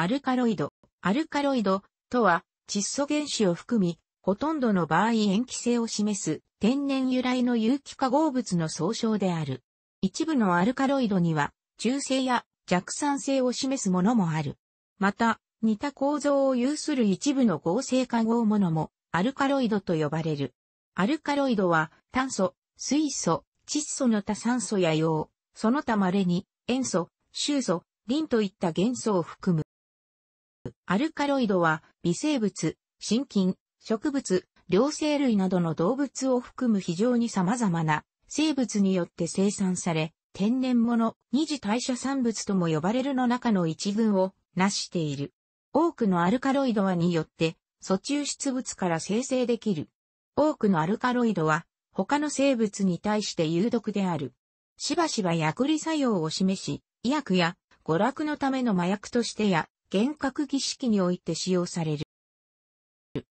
アルカロイド。アルカロイドとは窒素原子を含み、ほとんどの場合塩基性を示す天然由来の有機化合物の総称である。一部のアルカロイドには中性や弱酸性を示すものもある。また、似た構造を有する一部の合成化合物もアルカロイドと呼ばれる。アルカロイドは炭素、水素、窒素の他酸素や硫黄、その他稀に塩素、臭素、リンといった元素を含む。アルカロイドは微生物、真菌、植物、両生類などの動物を含む非常に様々な生物によって生産され、天然物、二次代謝産物とも呼ばれるの中の一群を成している。多くのアルカロイドはによって、素中出物から生成できる。多くのアルカロイドは、他の生物に対して有毒である。しばしば薬理作用を示し、医薬や娯楽のための麻薬としてや、幻覚儀式において使用される。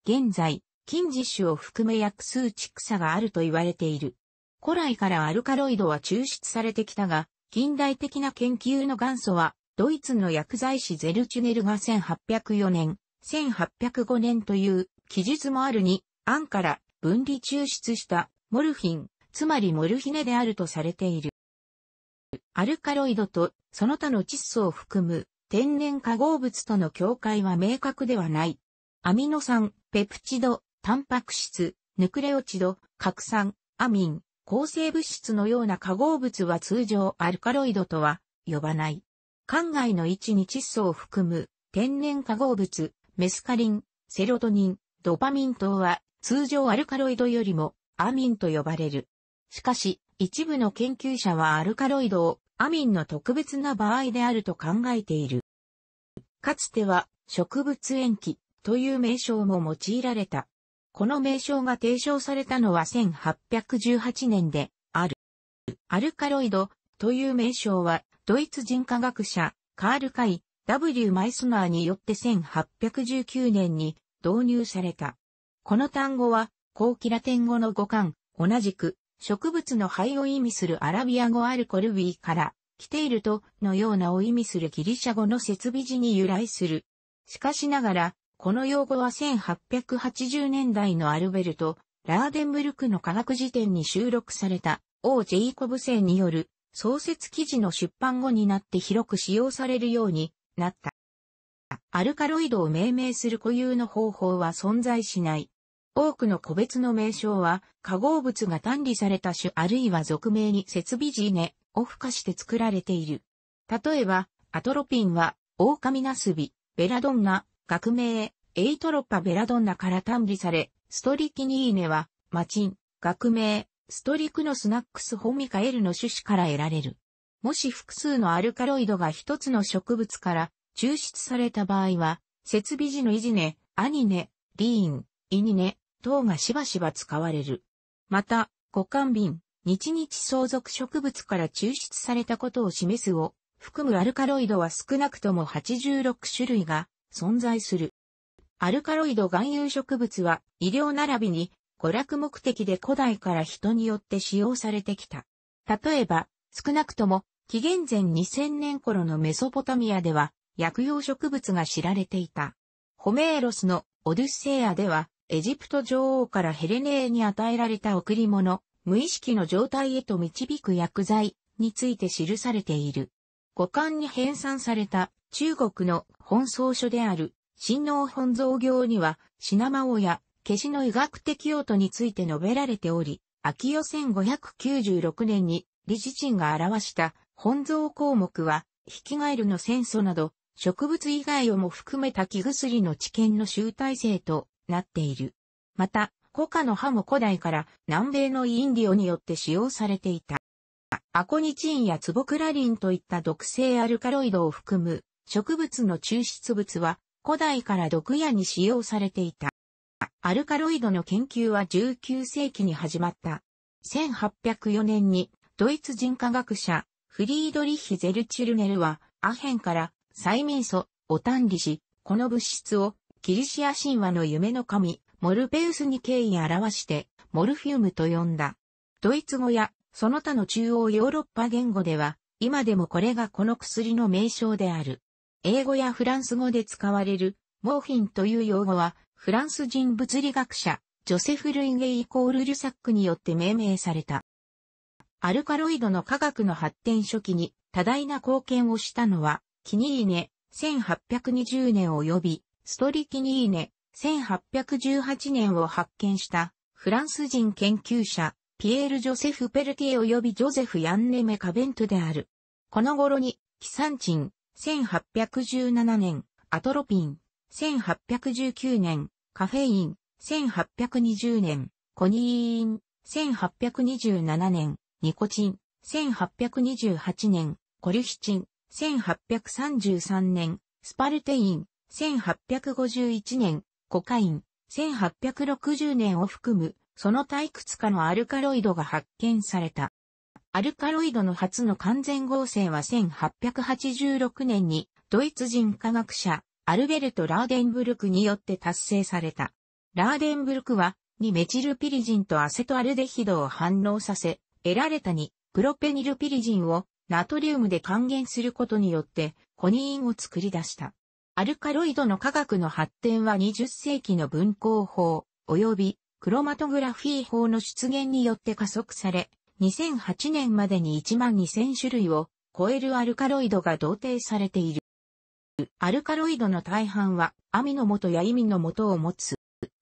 現在、金磁種を含め約数蓄差があると言われている。古来からアルカロイドは抽出されてきたが、近代的な研究の元祖は、ドイツの薬剤師ゼルチュネルが1804年、1805年という記述もあるに、案から分離抽出したモルフィン、つまりモルヒネであるとされている。アルカロイドとその他の窒素を含む天然化合物との境界は明確ではない。アミノ酸、ペプチド、タンパク質、ヌクレオチド、核酸、アミン、抗生物質のような化合物は通常アルカロイドとは呼ばない。管外の位置に窒素を含む天然化合物、メスカリン、セロトニン、ドパミン等は通常アルカロイドよりもアミンと呼ばれる。しかし、一部の研究者はアルカロイドをアミンの特別な場合であると考えている。かつては植物塩基という名称も用いられた。この名称が提唱されたのは1818年である。アルカロイドという名称はドイツ人科学者カール・カイ、W・ マイスナーによって1819年に導入された。この単語は後期ラテン語の語感、同じく植物の灰を意味するアラビア語アルコルビーから来ているとのようなを意味するギリシャ語の設備時に由来する。しかしながら、この用語は1880年代のアルベルト・ラーデンブルクの科学辞典に収録された王ジェイコブ生による創設記事の出版後になって広く使用されるようになった。アルカロイドを命名する固有の方法は存在しない。多くの個別の名称は、化合物が単理された種あるいは俗名に設備ジーネを付加して作られている。例えば、アトロピンは、オオカミナスビ、ベラドンナ、学名、エイトロッパベラドンナから単理され、ストリキニーネは、マチン、学名、ストリクノスナックスホミカエルの種子から得られる。もし複数のアルカロイドが一つの植物から抽出された場合は、設備時のイジネ、アニネ、リーン、イニネ、等がしばしば使われる。また、五感瓶、日日相続植物から抽出されたことを示すを含むアルカロイドは少なくとも86種類が存在する。アルカロイド含有植物は医療並びに娯楽目的で古代から人によって使用されてきた。例えば、少なくとも紀元前2000年頃のメソポタミアでは薬用植物が知られていた。ホメーロスのオデュッセイアではエジプト女王からヘレネーに与えられた贈り物、無意識の状態へと導く薬剤について記されている。五感に編纂された中国の本草書である新農本草行には、シナマオや消しの医学的用途について述べられており、秋予1596年に理事陣が表した本草項目は、ヒキガエルの戦争など、植物以外をも含めた木薬の知見の集大成となっている。また、コカの葉も古代から南米のインディオによって使用されていた。アコニチンやツボクラリンといった毒性アルカロイドを含む植物の抽出物は古代から毒矢に使用されていた。アルカロイドの研究は19世紀に始まった。1804年にドイツ人科学者フリードリッヒ・ゼルチルネルはアヘンから催眠素を単理し、この物質をギリシア神話の夢の神、モルペウスに敬意表して、モルフィウムと呼んだ。ドイツ語や、その他の中央ヨーロッパ言語では、今でもこれがこの薬の名称である。英語やフランス語で使われる、モーフィンという用語は、フランス人物理学者、ジョセフ・ルイゲイコール・リュサックによって命名された。アルカロイドの科学の発展初期に多大な貢献をしたのは、キニーネ、1820年及び、ストリキニーネ、1818年を発見したフランス人研究者、ピエール・ジョセフ・ペルティ及びジョゼフ・ヤンネメ・カベントである。この頃に、キサンチン、1817年、アトロピン、1819年、カフェイン、1820年、コニーン、1827年、ニコチン、1828年、コリュシチン、1833年、スパルテイン、1851年、コカイン、1860年を含む、その退屈化かのアルカロイドが発見された。アルカロイドの初の完全合成は1886年にドイツ人科学者アルベルト・ラーデンブルクによって達成された。ラーデンブルクは2メチルピリジンとアセトアルデヒドを反応させ、得られた2プロペニルピリジンをナトリウムで還元することによってコニーンを作り出した。アルカロイドの科学の発展は20世紀の分光法、及びクロマトグラフィー法の出現によって加速され、2008年までに1万2000種類を超えるアルカロイドが同定されている。アルカロイドの大半はアミの元やイミの元を持つ。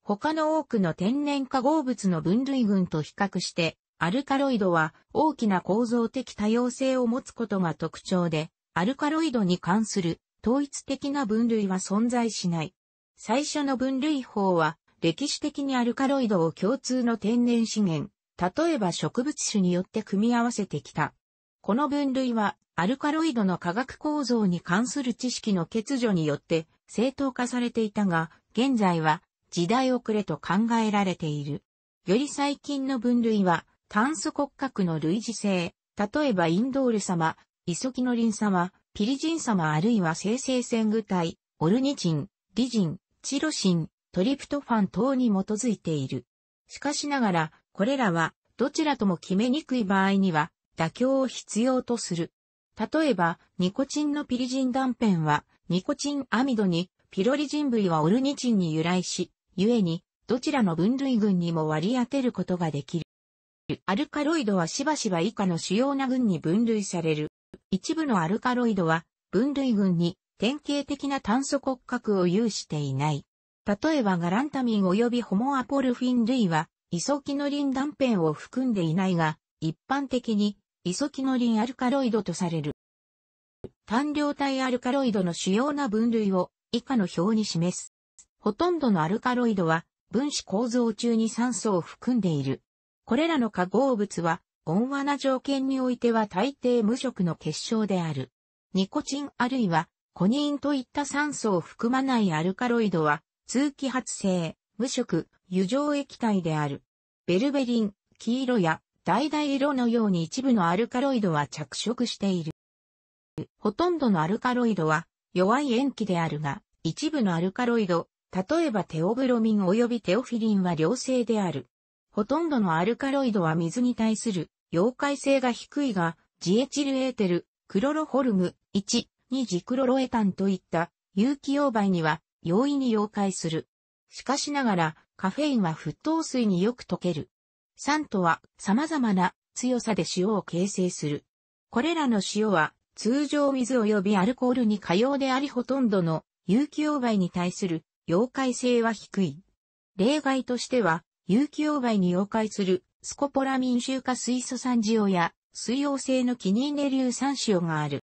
他の多くの天然化合物の分類群と比較して、アルカロイドは大きな構造的多様性を持つことが特徴で、アルカロイドに関する統一的な分類は存在しない。最初の分類法は、歴史的にアルカロイドを共通の天然資源、例えば植物種によって組み合わせてきた。この分類は、アルカロイドの化学構造に関する知識の欠如によって正当化されていたが、現在は時代遅れと考えられている。より最近の分類は、炭素骨格の類似性、例えばインドール様、イソキノリン様、ピリジン様あるいは生成線具体、オルニチン、リジン、チロシン、トリプトファン等に基づいている。しかしながら、これらは、どちらとも決めにくい場合には、妥協を必要とする。例えば、ニコチンのピリジン断片は、ニコチンアミドに、ピロリジン類はオルニチンに由来し、故に、どちらの分類群にも割り当てることができる。アルカロイドはしばしば以下の主要な群に分類される。一部のアルカロイドは分類群に典型的な炭素骨格を有していない。例えばガランタミン及びホモアポルフィン類はイソキノリン断片を含んでいないが、一般的にイソキノリンアルカロイドとされる。単量体アルカロイドの主要な分類を以下の表に示す。ほとんどのアルカロイドは分子構造中に酸素を含んでいる。これらの化合物は温和な条件においては大抵無色の結晶である。ニコチンあるいはコニンといった酸素を含まないアルカロイドは通気発性、無色、油状液体である。ベルベリン、黄色や橙色のように一部のアルカロイドは着色している。ほとんどのアルカロイドは弱い塩基であるが、一部のアルカロイド、例えばテオブロミン及びテオフィリンは良性である。ほとんどのアルカロイドは水に対する溶解性が低いが、ジエチルエーテル、クロロホルム、1、2ジクロロエタンといった有機溶媒には容易に溶解する。しかしながら、カフェインは沸騰水によく溶ける。酸とは様々な強さで塩を形成する。これらの塩は通常水及びアルコールに可用でありほとんどの有機溶媒に対する溶解性は低い。例外としては有機溶媒に溶解するスコポラミン臭化水素酸塩や水溶性のキニーネ硫酸塩がある。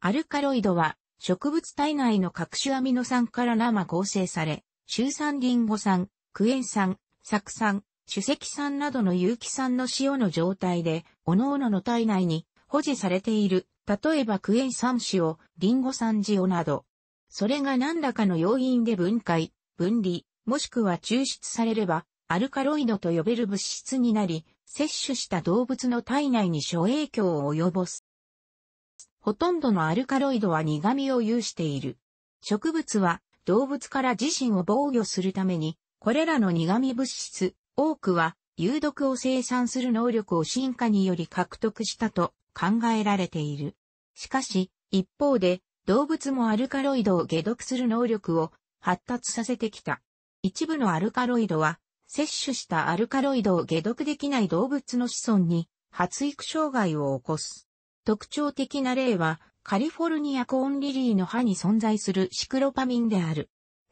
アルカロイドは植物体内の各種アミノ酸から生合成され、臭酸リンゴ酸、クエン酸、酢酸、主石酸などの有機酸の塩の状態で、各々の体内に保持されている、例えばクエン酸塩、リンゴ酸塩など。それが何らかの要因で分解、分離、もしくは抽出されれば、アルカロイドと呼べる物質になり、摂取した動物の体内に諸影響を及ぼす。ほとんどのアルカロイドは苦味を有している。植物は動物から自身を防御するために、これらの苦味物質、多くは有毒を生産する能力を進化により獲得したと考えられている。しかし、一方で、動物もアルカロイドを解毒する能力を発達させてきた。一部のアルカロイドは摂取したアルカロイドを解毒できない動物の子孫に発育障害を起こす。特徴的な例はカリフォルニアコーンリリーの歯に存在するシクロパミンである。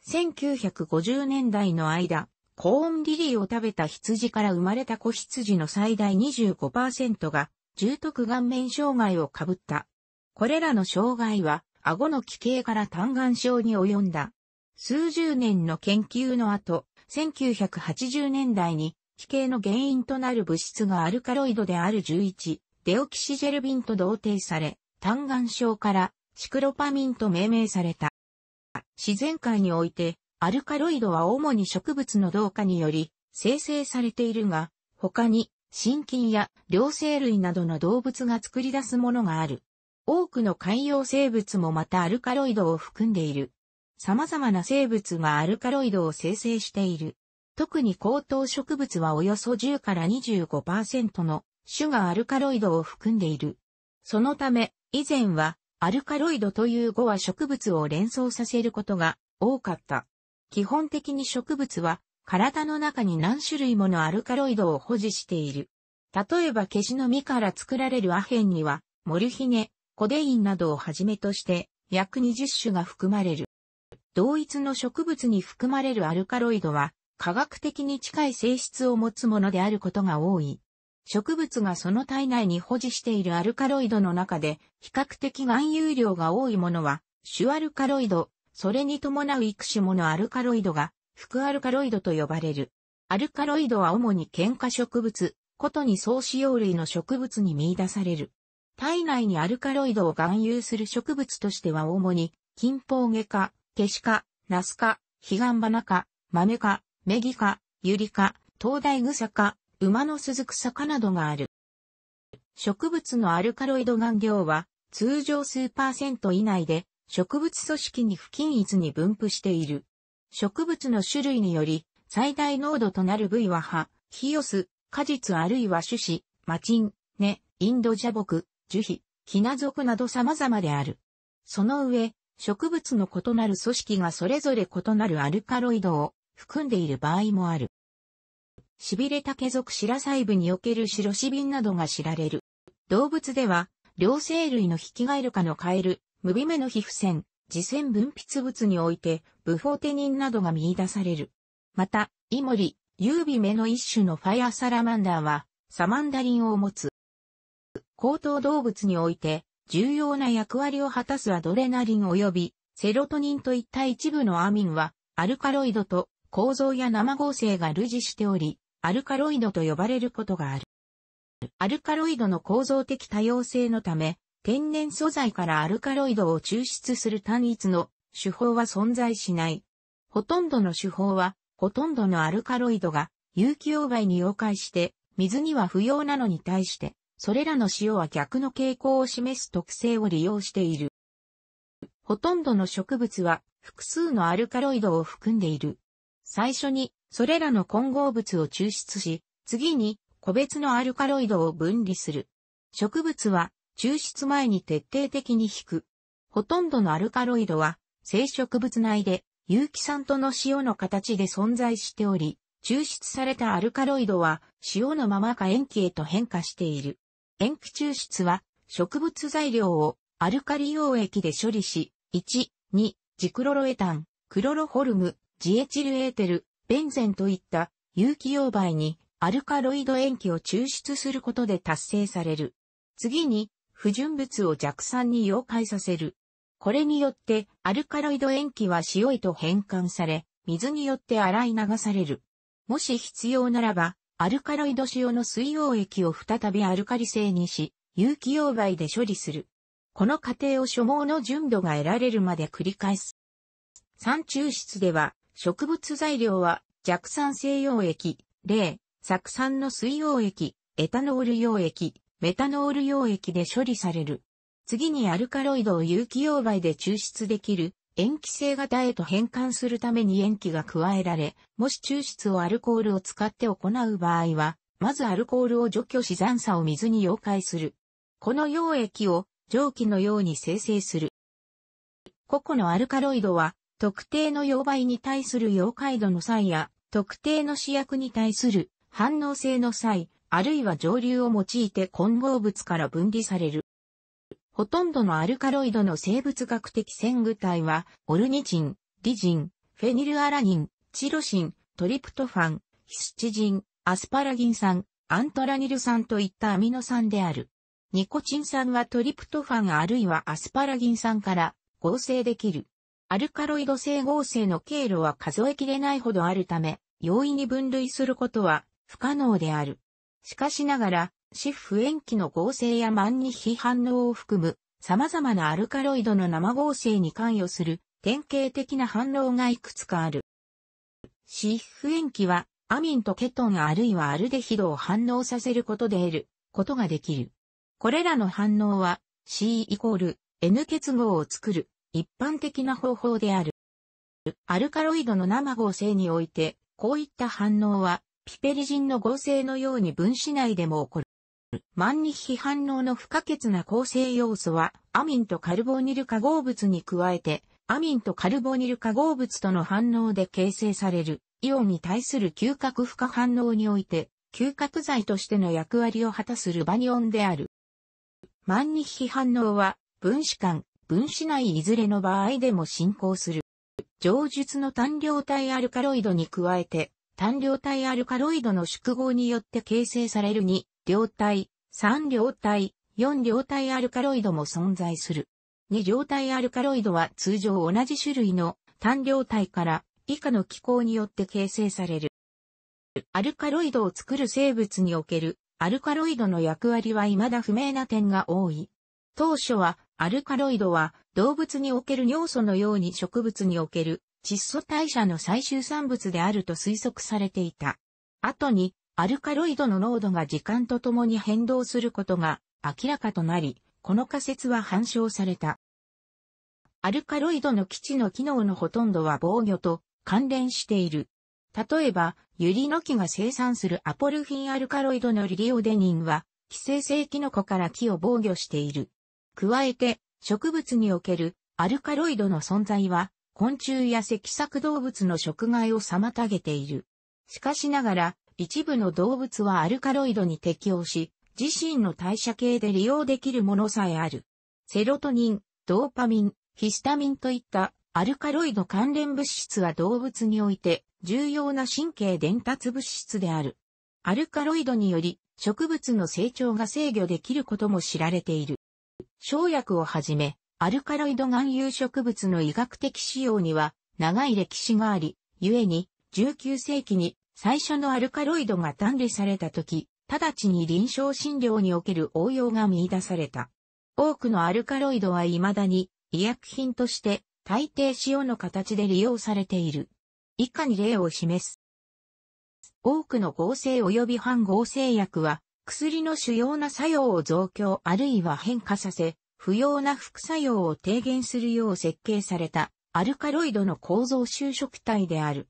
1950年代の間、コーンリリーを食べた羊から生まれた子羊の最大25%が重篤顔面障害をかぶった。これらの障害は、顎の奇形から単眼症に及んだ数十年の研究の後、1980年代に奇形の原因となる物質がアルカロイドである11、デオキシジェルビンと同定され、単眼症からシクロパミンと命名された。自然界において、アルカロイドは主に植物の同化により生成されているが、他に、真菌や両生類などの動物が作り出すものがある。多くの海洋生物もまたアルカロイドを含んでいる。様々な生物がアルカロイドを生成している。特に高等植物はおよそ10から25%の種がアルカロイドを含んでいる。そのため、以前はアルカロイドという語は植物を連想させることが多かった。基本的に植物は体の中に何種類ものアルカロイドを保持している。例えばケシの実から作られるアヘンには、モルヒネ、コデインなどをはじめとして約20種が含まれる。同一の植物に含まれるアルカロイドは、科学的に近い性質を持つものであることが多い。植物がその体内に保持しているアルカロイドの中で、比較的含有量が多いものは、主アルカロイド、それに伴う幾種ものアルカロイドが、副アルカロイドと呼ばれる。アルカロイドは主に喧嘩植物、ことに総使用類の植物に見出される。体内にアルカロイドを含有する植物としては主に、金峰下科、ケシカ、ナスカ、ヒガンバナカ、マメカ、メギカ、ユリカ、東大草か、馬の鈴草かなどがある。植物のアルカロイド含量は通常数パーセント以内で植物組織に不均一に分布している。植物の種類により最大濃度となる部位は葉、ヒオス、果実あるいは種子、マチン、ネ、インドジャボク、樹皮、ヒナ属など様々である。その上、植物の異なる組織がそれぞれ異なるアルカロイドを含んでいる場合もある。しびれた毛属シラ細部におけるシロシビンなどが知られる。動物では、両生類のヒキガエル科のカエル、ムビメの皮膚腺、自腺分泌物において、ブフォーテニンなどが見出される。また、イモリ、ユービメの一種のファイアサラマンダーは、サマンダリンを持つ。高等動物において、重要な役割を果たすアドレナリン及びセロトニンといった一部のアミンはアルカロイドと構造や生合成が類似しており、アルカロイドと呼ばれることがある。アルカロイドの構造的多様性のため、天然素材からアルカロイドを抽出する単一の手法は存在しない。ほとんどの手法は、ほとんどのアルカロイドが有機溶媒に溶解して、水には不要なのに対して、それらの塩は逆の傾向を示す特性を利用している。ほとんどの植物は複数のアルカロイドを含んでいる。最初にそれらの混合物を抽出し、次に個別のアルカロイドを分離する。植物は抽出前に徹底的に引く。ほとんどのアルカロイドは生植物内で有機酸との塩の形で存在しており、抽出されたアルカロイドは塩のままか塩基へと変化している。塩基抽出は、植物材料をアルカリ溶液で処理し、1、2、ジクロロエタン、クロロホルム、ジエチルエーテル、ベンゼンといった有機溶媒にアルカロイド塩基を抽出することで達成される。次に、不純物を弱酸に溶解させる。これによって、アルカロイド塩基は塩へと変換され、水によって洗い流される。もし必要ならば、アルカロイド塩の水溶液を再びアルカリ性にし、有機溶媒で処理する。この過程を所望の純度が得られるまで繰り返す。酸抽出では、植物材料は弱酸性溶液、例、酢酸の水溶液、エタノール溶液、メタノール溶液で処理される。次にアルカロイドを有機溶媒で抽出できる塩基性型へと変換するために塩基が加えられ、もし抽出をアルコールを使って行う場合は、まずアルコールを除去し残差を水に溶解する。この溶液を蒸気のように生成する。個々のアルカロイドは、特定の溶媒に対する溶解度の際や、特定の試薬に対する反応性の際、あるいは蒸留を用いて混合物から分離される。ほとんどのアルカロイドの生物学的線具体は、オルニチン、リジン、フェニルアラニン、チロシン、トリプトファン、ヒスチジン、アスパラギン酸、アントラニル酸といったアミノ酸である。ニコチン酸はトリプトファンあるいはアスパラギン酸から合成できる。アルカロイド性合成の経路は数えきれないほどあるため、容易に分類することは不可能である。しかしながら、シフ塩基の合成や万二比反応を含む様々なアルカロイドの生合成に関与する典型的な反応がいくつかある。シフ塩基はアミンとケトンあるいはアルデヒドを反応させることで得ることができる。これらの反応は C イコール N 結合を作る一般的な方法である。アルカロイドの生合成において、こういった反応はピペリジンの合成のように分子内でも起こる。万日批反応の不可欠な構成要素は、アミンとカルボニル化合物に加えて、アミンとカルボニル化合物との反応で形成される、イオンに対する嗅覚不可反応において、嗅覚剤としての役割を果たすルバニオンである。万日批反応は、分子間、分子内いずれの場合でも進行する。上述の単量体アルカロイドに加えて、単量体アルカロイドの縮合によって形成される2、両体、3両体、4両体アルカロイドも存在する。2両体アルカロイドは通常同じ種類の単両体から以下の機構によって形成される。アルカロイドを作る生物におけるアルカロイドの役割は未だ不明な点が多い。当初はアルカロイドは動物における尿素のように植物における窒素代謝の最終産物であると推測されていた。後にアルカロイドの濃度が時間とともに変動することが明らかとなり、この仮説は反証された。アルカロイドの基地の機能のほとんどは防御と関連している。例えば、ユリの木が生産するアポルフィンアルカロイドのリリオデニンは、寄生性キノコから木を防御している。加えて、植物におけるアルカロイドの存在は、昆虫や脊索動物の食害を妨げている。しかしながら、一部の動物はアルカロイドに適応し、自身の代謝系で利用できるものさえある。セロトニン、ドーパミン、ヒスタミンといったアルカロイド関連物質は動物において重要な神経伝達物質である。アルカロイドにより植物の成長が制御できることも知られている。生薬をはじめ、アルカロイド含有植物の医学的使用には長い歴史があり、故に19世紀に最初のアルカロイドが単理された時、直ちに臨床診療における応用が見出された。多くのアルカロイドは未だに医薬品として大抵塩の形で利用されている。以下に例を示す。多くの合成及び反合成薬は薬の主要な作用を増強あるいは変化させ、不要な副作用を低減するよう設計されたアルカロイドの構造就職体である。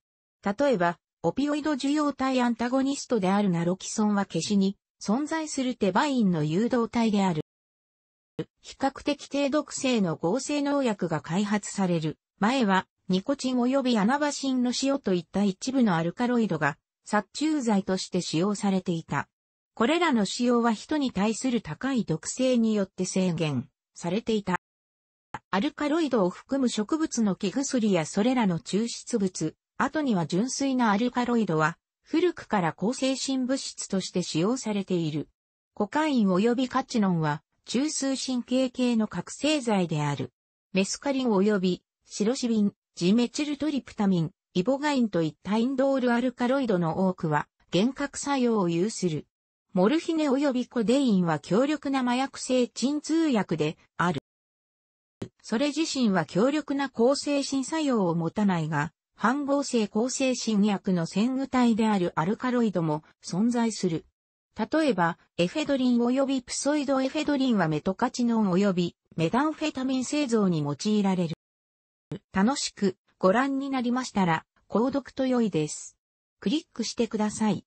例えば、オピオイド受容体アンタゴニストであるナロキソンは消しに存在するテバインの誘導体である。比較的低毒性の合成農薬が開発される前はニコチン及びアナバシンの塩といった一部のアルカロイドが殺虫剤として使用されていた。これらの使用は人に対する高い毒性によって制限されていた。アルカロイドを含む植物の木薬やそれらの抽出物、後には純粋なアルカロイドは、古くから抗精神物質として使用されている。コカイン及びカチノンは、中枢神経系の覚醒剤である。メスカリン及び、シロシビン、ジメチルトリプタミン、イボガインといったインドールアルカロイドの多くは、幻覚作用を有する。モルヒネ及びコデインは強力な麻薬性鎮痛薬である。それ自身は強力な抗精神作用を持たないが、半合成抗精神薬の潜具体であるアルカロイドも存在する。例えば、エフェドリン及びプソイドエフェドリンはメトカチノン及びメダンフェタミン製造に用いられる。楽しくご覧になりましたら、購読と良いです。クリックしてください。